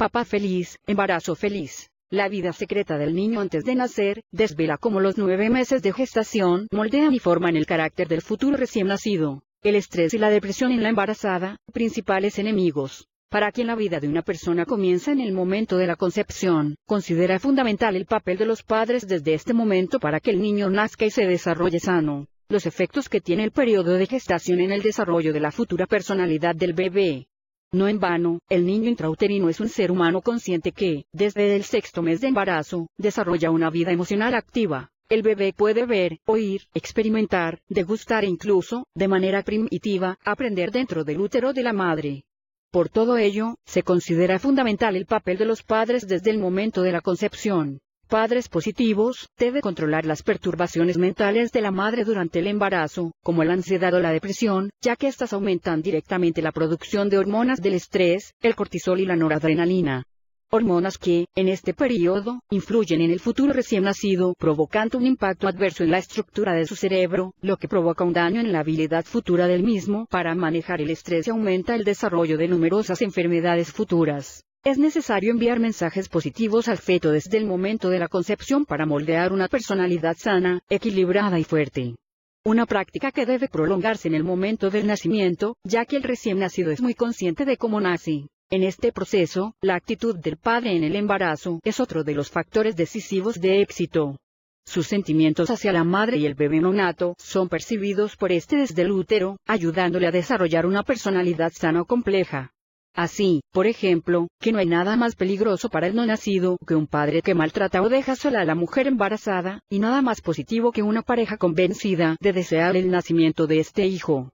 Papá feliz, embarazo feliz. La vida secreta del niño antes de nacer, desvela cómo los nueve meses de gestación moldean y forman el carácter del futuro recién nacido. El estrés y la depresión en la embarazada, principales enemigos. Para quien la vida de una persona comienza en el momento de la concepción, considera fundamental el papel de los padres desde este momento para que el niño nazca y se desarrolle sano. Los efectos que tiene el periodo de gestación en el desarrollo de la futura personalidad del bebé. No en vano, el niño intrauterino es un ser humano consciente que, desde el sexto mes de embarazo, desarrolla una vida emocional activa. El bebé puede ver, oír, experimentar, degustar e incluso, de manera primitiva, aprender dentro del útero de la madre. Por todo ello, se considera fundamental el papel de los padres desde el momento de la concepción padres positivos, debe controlar las perturbaciones mentales de la madre durante el embarazo, como la ansiedad o la depresión, ya que estas aumentan directamente la producción de hormonas del estrés, el cortisol y la noradrenalina. Hormonas que, en este periodo, influyen en el futuro recién nacido, provocando un impacto adverso en la estructura de su cerebro, lo que provoca un daño en la habilidad futura del mismo para manejar el estrés y aumenta el desarrollo de numerosas enfermedades futuras. Es necesario enviar mensajes positivos al feto desde el momento de la concepción para moldear una personalidad sana, equilibrada y fuerte. Una práctica que debe prolongarse en el momento del nacimiento, ya que el recién nacido es muy consciente de cómo nace. En este proceso, la actitud del padre en el embarazo es otro de los factores decisivos de éxito. Sus sentimientos hacia la madre y el bebé no nato son percibidos por este desde el útero, ayudándole a desarrollar una personalidad sana o compleja. Así, por ejemplo, que no hay nada más peligroso para el no nacido que un padre que maltrata o deja sola a la mujer embarazada, y nada más positivo que una pareja convencida de desear el nacimiento de este hijo.